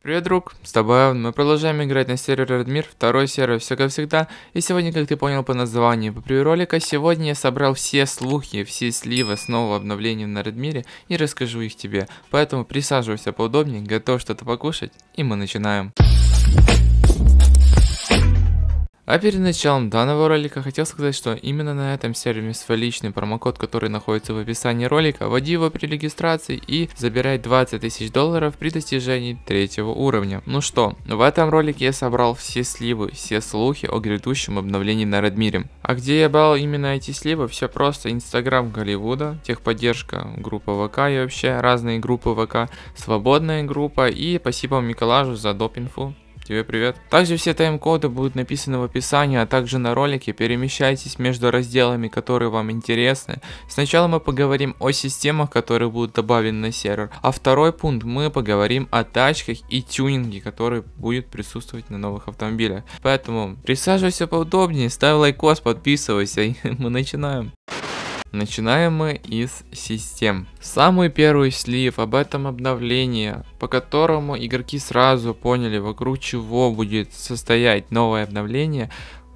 Привет, друг, с тобой мы продолжаем играть на сервере Redmir, второй сервер, все как всегда, и сегодня, как ты понял по названию, по превью ролика, сегодня я собрал все слухи, все сливы с нового обновления на Redmir и расскажу их тебе, поэтому присаживайся поудобнее, готов что-то покушать, и мы начинаем. А перед началом данного ролика хотел сказать, что именно на этом сервере свой личный промокод, который находится в описании ролика, вводи его при регистрации и забирай 20 тысяч долларов при достижении третьего уровня. Ну что, в этом ролике я собрал все сливы, все слухи о грядущем обновлении на Радмире. А где я брал именно эти сливы, все просто инстаграм Голливуда, техподдержка, группа ВК и вообще разные группы ВК, свободная группа и спасибо Миколажу за доп инфу. Тебе привет. Также все тайм-коды будут написаны в описании, а также на ролике. Перемещайтесь между разделами, которые вам интересны. Сначала мы поговорим о системах, которые будут добавлены на сервер. А второй пункт мы поговорим о тачках и тюнинге, который будет присутствовать на новых автомобилях. Поэтому присаживайся поудобнее, ставь лайкос, подписывайся и мы начинаем. Начинаем мы из систем. Самый первый слив об этом обновлении, по которому игроки сразу поняли, вокруг чего будет состоять новое обновление,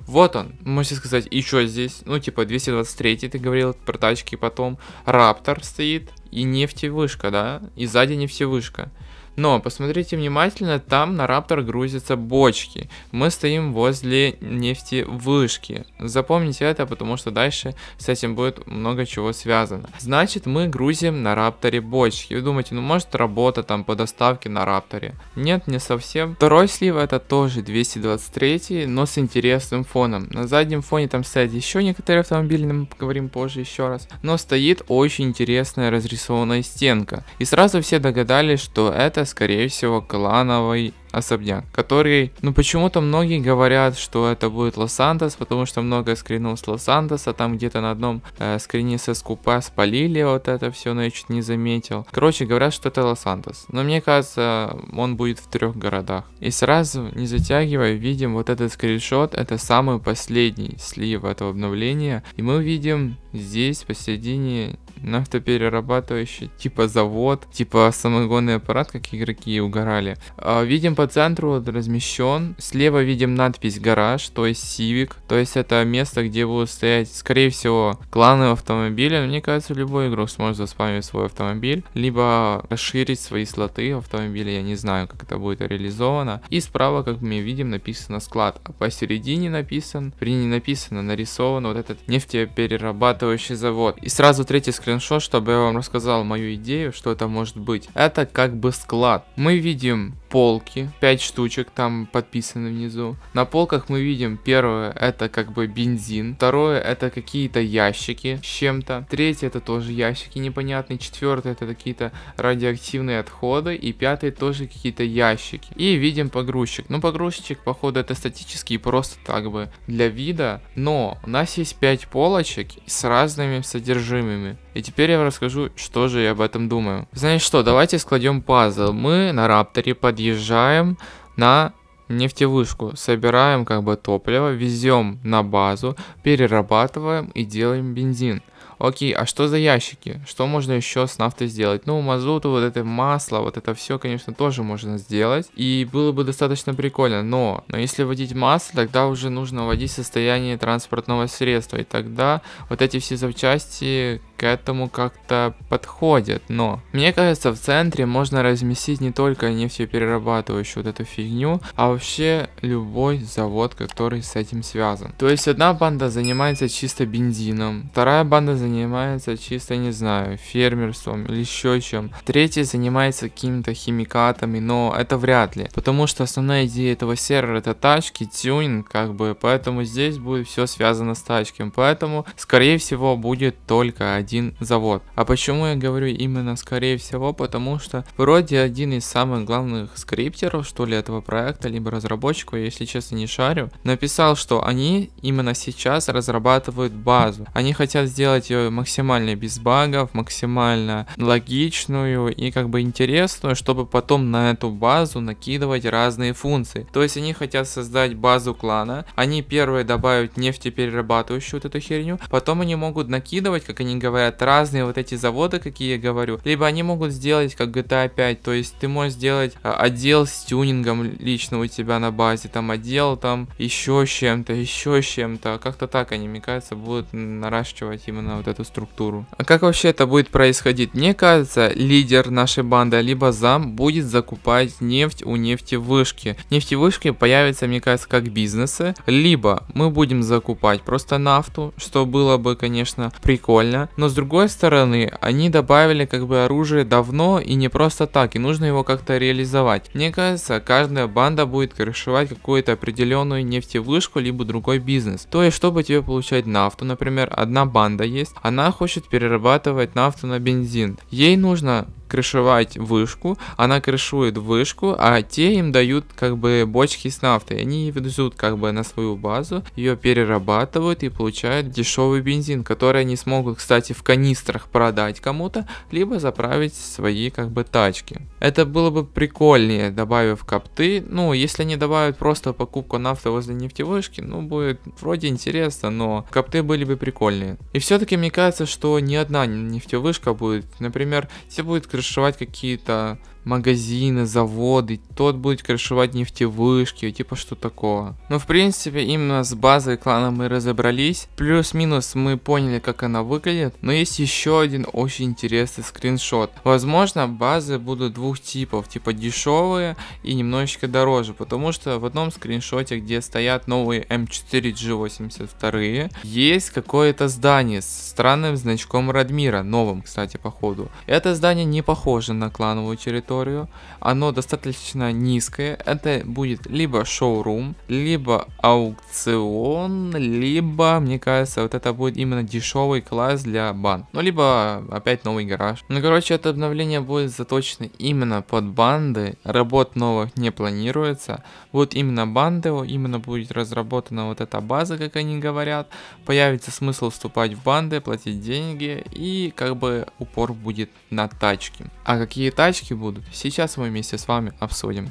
вот он, можете сказать, еще здесь? Ну, типа, 223 ты говорил про тачки, потом Раптор стоит, и нефтевышка, да? И сзади нефтевышка. Но посмотрите внимательно, там на Раптор грузятся бочки. Мы стоим возле нефтевышки. Запомните это, потому что дальше с этим будет много чего связано. Значит, мы грузим на Рапторе бочки. Вы думаете, ну может работа там по доставке на Рапторе? Нет, не совсем. Второй слив это тоже 223, но с интересным фоном. На заднем фоне там стоят еще некоторые автомобили, но мы поговорим позже еще раз. Но стоит очень интересная разрисованная стенка. И сразу все догадались, что это скорее всего, клановый особняк, который, ну почему-то многие говорят, что это будет Лос-Сантос, потому что много скринов с Лос-Сантоса, там где-то на одном э, скрине со скупа спалили вот это все, но я чуть не заметил. Короче, говорят, что это Лос-Сантос, но мне кажется, он будет в трех городах. И сразу, не затягивая, видим вот этот скриншот, это самый последний слив этого обновления, и мы видим здесь посередине нафтоперерабатывающий типа завод, типа самогонный аппарат, как игроки угорали. А, видим по центру размещен. Слева видим надпись гараж, то есть Civic. То есть это место, где будут стоять, скорее всего, кланы автомобиля. Мне кажется, любой игрок сможет заспамить свой автомобиль. Либо расширить свои слоты автомобиля. Я не знаю, как это будет реализовано. И справа, как мы видим, написано склад. А посередине написан, при не написано, нарисован вот этот нефтеперерабатывающий завод. И сразу третий скриншот, чтобы я вам рассказал мою идею, что это может быть. Это как бы склад. Мы видим полки, 5 штучек там подписаны внизу. На полках мы видим, первое это как бы бензин, второе это какие-то ящики с чем-то, третье это тоже ящики непонятные, четвертое это какие-то радиоактивные отходы и пятое тоже какие-то ящики. И видим погрузчик. Ну погрузчик походу это статический просто так бы для вида, но у нас есть 5 полочек с разными содержимыми. И теперь я вам расскажу, что же я об этом думаю. Знаете что, давайте складем пазл. Мы на Рапторе подъезжаем на нефтевышку, собираем как бы топливо, везем на базу, перерабатываем и делаем бензин. Окей, а что за ящики? Что можно еще с нафтой сделать? Ну, мазуту, вот это масло, вот это все, конечно, тоже можно сделать. И было бы достаточно прикольно, но, но если вводить масло, тогда уже нужно вводить состояние транспортного средства. И тогда вот эти все запчасти к этому как-то подходят. Но, мне кажется, в центре можно разместить не только нефтеперерабатывающую вот эту фигню, а вообще любой завод, который с этим связан. То есть одна банда занимается чисто бензином, вторая банда занимается занимается чисто, не знаю, фермерством или еще чем. Третий занимается какими-то химикатами, но это вряд ли. Потому что основная идея этого сервера это тачки, тюнинг, как бы, поэтому здесь будет все связано с тачками. Поэтому, скорее всего, будет только один завод. А почему я говорю именно скорее всего? Потому что вроде один из самых главных скриптеров, что ли, этого проекта, либо разработчику, если честно не шарю, написал, что они именно сейчас разрабатывают базу. Они хотят сделать ее версию максимально без багов, максимально логичную и как бы интересную, чтобы потом на эту базу накидывать разные функции. То есть они хотят создать базу клана, они первые добавят нефтеперерабатывающую вот эту херню, потом они могут накидывать, как они говорят, разные вот эти заводы, какие я говорю, либо они могут сделать как GTA 5, то есть ты можешь сделать а, отдел с тюнингом лично у тебя на базе, там отдел там еще чем-то, еще чем-то, как-то так они, мне кажется, будут наращивать именно вот это эту структуру. А как вообще это будет происходить? Мне кажется, лидер нашей банды, либо зам, будет закупать нефть у нефтевышки. Нефтевышки появятся, мне кажется, как бизнесы. Либо мы будем закупать просто нафту, что было бы, конечно, прикольно. Но с другой стороны, они добавили как бы оружие давно и не просто так, и нужно его как-то реализовать. Мне кажется, каждая банда будет крышевать какую-то определенную нефтевышку, либо другой бизнес. То есть, чтобы тебе получать нафту, например, одна банда есть, она хочет перерабатывать нафту на бензин. Ей нужно крышевать вышку, она крышует вышку, а те им дают как бы бочки с нафтой. Они везут как бы на свою базу, ее перерабатывают и получают дешевый бензин, который они смогут, кстати, в канистрах продать кому-то, либо заправить свои как бы тачки. Это было бы прикольнее, добавив копты. Ну, если они добавят просто покупку нафты возле нефтевышки, ну, будет вроде интересно, но копты были бы прикольнее. И все-таки мне кажется, что ни одна нефтевышка будет, например, все будет крышевать крышевать какие-то магазины, заводы, тот будет крышевать нефтевышки, типа что такого. Но ну, в принципе именно с базой клана мы разобрались, плюс-минус мы поняли как она выглядит, но есть еще один очень интересный скриншот. Возможно базы будут двух типов, типа дешевые и немножечко дороже, потому что в одном скриншоте, где стоят новые М4G82, эм есть какое-то здание с странным значком Радмира, новым кстати походу. Это здание не похоже на клановую территорию, аудиторию. Оно достаточно низкое. Это будет либо шоурум, либо аукцион, либо, мне кажется, вот это будет именно дешевый класс для бан. Ну, либо опять новый гараж. Ну, короче, это обновление будет заточено именно под банды. Работ новых не планируется. Вот именно банды, именно будет разработана вот эта база, как они говорят. Появится смысл вступать в банды, платить деньги и как бы упор будет на тачки. А какие тачки будут? Сейчас мы вместе с вами обсудим.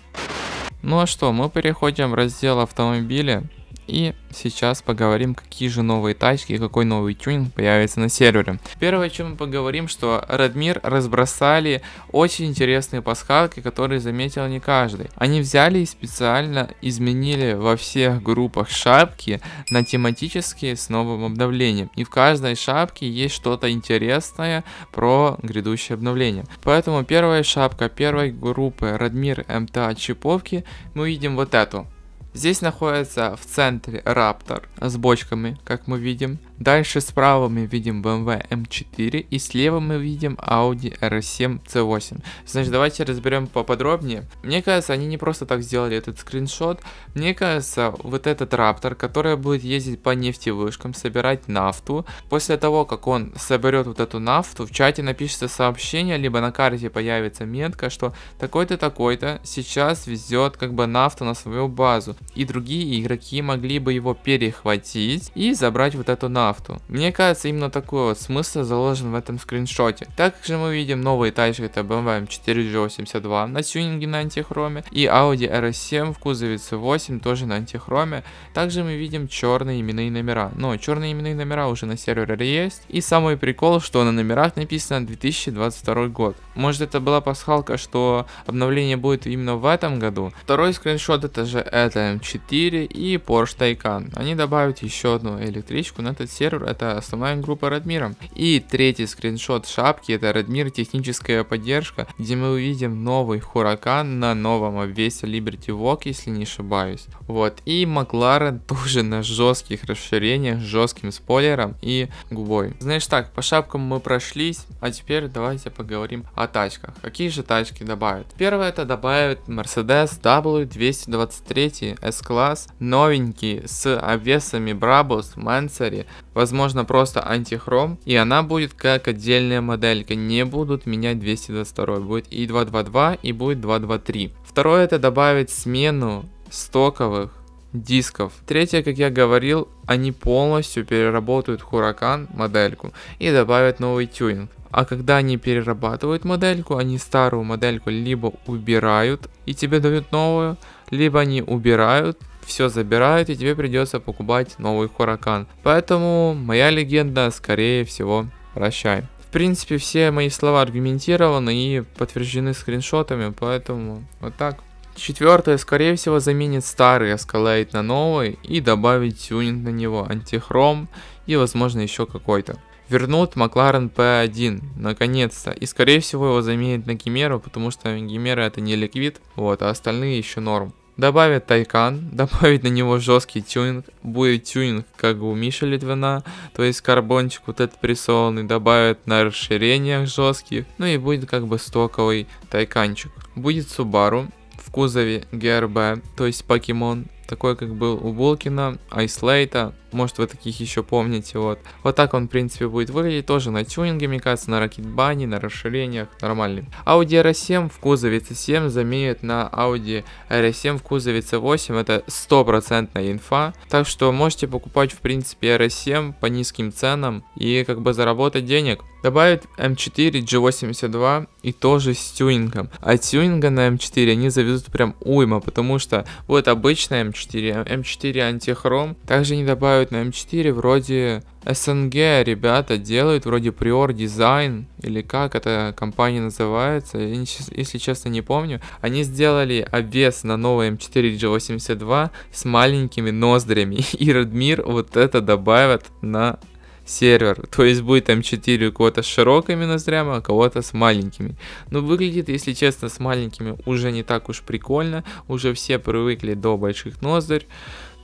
Ну а что, мы переходим в раздел автомобили. И сейчас поговорим, какие же новые тачки и какой новый тюнинг появится на сервере. Первое, о чем мы поговорим, что Redmir разбросали очень интересные пасхалки, которые заметил не каждый. Они взяли и специально изменили во всех группах шапки на тематические с новым обновлением. И в каждой шапке есть что-то интересное про грядущее обновление. Поэтому первая шапка первой группы Redmir MTA чиповки мы видим вот эту. Здесь находится в центре раптор с бочками, как мы видим. Дальше справа мы видим BMW M4 и слева мы видим Audi RS7 C8. Значит, давайте разберем поподробнее. Мне кажется, они не просто так сделали этот скриншот. Мне кажется, вот этот Raptor, который будет ездить по нефтевышкам, собирать нафту. После того, как он соберет вот эту нафту, в чате напишется сообщение, либо на карте появится метка, что такой-то, такой-то сейчас везет как бы нафту на свою базу. И другие игроки могли бы его перехватить и забрать вот эту нафту крафту. Мне кажется, именно такой вот смысл заложен в этом скриншоте. Также мы видим новые тачки, это BMW M4G82 на тюнинге на антихроме и Audi RS7 в кузове C8 тоже на антихроме. Также мы видим черные именные номера, но черные именные номера уже на сервере есть. И самый прикол, что на номерах написано 2022 год. Может это была пасхалка, что обновление будет именно в этом году. Второй скриншот это же это M4 и Porsche Taycan. Они добавят еще одну электричку на этот сервер, это основная группа Радмира. И третий скриншот шапки, это Радмир техническая поддержка, где мы увидим новый Хуракан на новом обвесе Liberty Walk, если не ошибаюсь. Вот, и Макларен тоже на жестких расширениях, жестким спойлером и губой. Знаешь так, по шапкам мы прошлись, а теперь давайте поговорим о тачках. Какие же тачки добавят? Первое это добавят Mercedes W223 S-класс, новенький с обвесами Brabus, Mansory, возможно просто антихром, и она будет как отдельная моделька, не будут менять 222, будет и 222, и будет 223. Второе это добавить смену стоковых дисков. Третье, как я говорил, они полностью переработают Huracan модельку и добавят новый тюнинг. А когда они перерабатывают модельку, они старую модельку либо убирают и тебе дают новую, либо они убирают все забирают и тебе придется покупать новый Хуракан. Поэтому моя легенда скорее всего прощай. В принципе, все мои слова аргументированы и подтверждены скриншотами, поэтому вот так. Четвертое, скорее всего, заменит старый Escalade на новый и добавить тюнинг на него, антихром и, возможно, еще какой-то. Вернут Макларен P1, наконец-то. И, скорее всего, его заменят на Гимеру, потому что Гимера это не ликвид, вот, а остальные еще норм добавят Тайкан, добавить на него жесткий тюнинг, будет тюнинг, как у Миши Литвина, то есть карбончик вот этот прессованный, добавят на расширениях жестких, ну и будет как бы стоковый Тайканчик. Будет Субару в кузове ГРБ, то есть покемон, такой, как был у Булкина, Айслейта, может вы таких еще помните, вот. Вот так он, в принципе, будет выглядеть, тоже на тюнинге, мне кажется, на ракетбане, на расширениях, нормальный. Audi r 7 в кузове C7 заменит на Audi r 7 в кузове C8, это стопроцентная инфа, так что можете покупать, в принципе, r 7 по низким ценам и как бы заработать денег. Добавят M4 G82 и тоже с тюнингом. А тюнинга на M4 эм они завезут прям уйма, потому что вот обычная M4, эм М4, антихром. Также не добавят на М4 вроде СНГ ребята делают, вроде Prior Design, или как эта компания называется, я, не, если честно не помню. Они сделали обвес на новый М4 G82 с маленькими ноздрями, и Redmir вот это добавят на сервер. То есть будет М4 у кого-то с широкими ноздрями, а кого-то с маленькими. Но ну, выглядит, если честно, с маленькими уже не так уж прикольно. Уже все привыкли до больших ноздрь.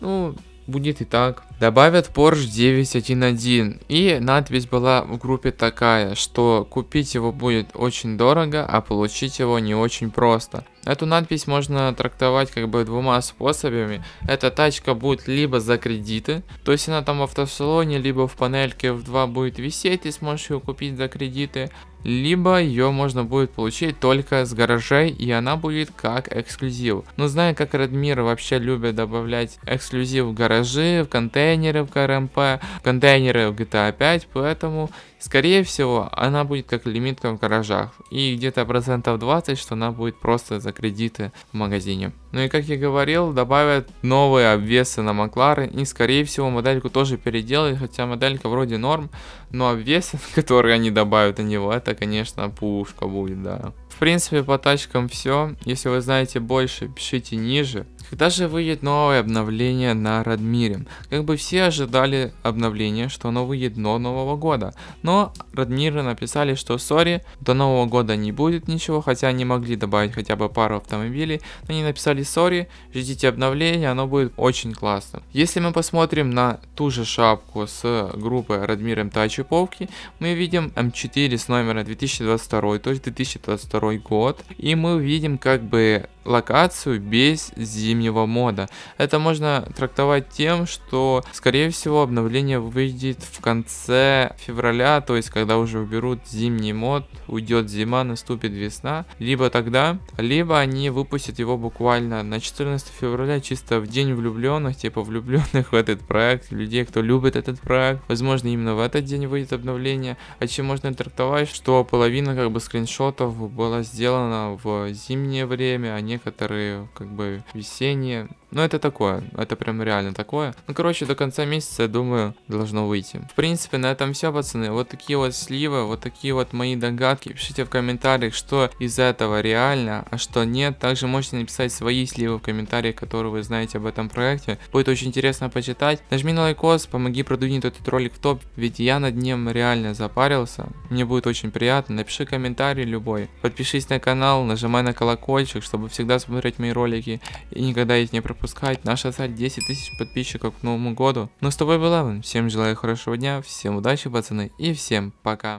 Ну, будет и так. Добавят Porsche 911. И надпись была в группе такая, что купить его будет очень дорого, а получить его не очень просто. Эту надпись можно трактовать как бы двумя способами. Эта тачка будет либо за кредиты, то есть она там в автосалоне, либо в панельке в 2 будет висеть, и сможешь ее купить за кредиты либо ее можно будет получить только с гаражей, и она будет как эксклюзив. Но зная, как Redmir вообще любят добавлять эксклюзив в гаражи, в контейнеры в КРМП, в контейнеры в GTA 5, поэтому Скорее всего, она будет как лимитка в гаражах. И где-то процентов 20, что она будет просто за кредиты в магазине. Ну и как я говорил, добавят новые обвесы на Маклары. И скорее всего модельку тоже переделают, хотя моделька вроде норм. Но обвесы, которые они добавят на него, это конечно пушка будет, да. В принципе по тачкам все. Если вы знаете больше, пишите ниже. Когда же выйдет новое обновление на Радмире? Как бы все ожидали обновления, что оно выйдет до Нового года. Но Радмиры написали, что сори, до Нового года не будет ничего, хотя они могли добавить хотя бы пару автомобилей. Но они написали сори, ждите обновления, оно будет очень классно. Если мы посмотрим на ту же шапку с группы Радмир МТ Чиповки, мы видим М4 с номера 2022, то есть 2022 год. И мы видим как бы локацию без зимнего мода. Это можно трактовать тем, что скорее всего обновление выйдет в конце февраля, то есть когда уже уберут зимний мод, уйдет зима, наступит весна, либо тогда, либо они выпустят его буквально на 14 февраля, чисто в день влюбленных, типа влюбленных в этот проект, людей, кто любит этот проект, возможно именно в этот день выйдет обновление, а чем можно трактовать, что половина как бы скриншотов была сделана в зимнее время, а не некоторые как бы весенние но ну, это такое, это прям реально такое. Ну, короче, до конца месяца, я думаю, должно выйти. В принципе, на этом все, пацаны. Вот такие вот сливы, вот такие вот мои догадки. Пишите в комментариях, что из этого реально, а что нет. Также можете написать свои сливы в комментариях, которые вы знаете об этом проекте. Будет очень интересно почитать. Нажми на лайкос, помоги продвинуть этот ролик в топ, ведь я над ним реально запарился. Мне будет очень приятно. Напиши комментарий любой. Подпишись на канал, нажимай на колокольчик, чтобы всегда смотреть мои ролики и никогда их не пропустить пропускать. Наша цель 10 тысяч подписчиков к Новому году. Ну с тобой был Лавин. Всем желаю хорошего дня, всем удачи, пацаны, и всем пока.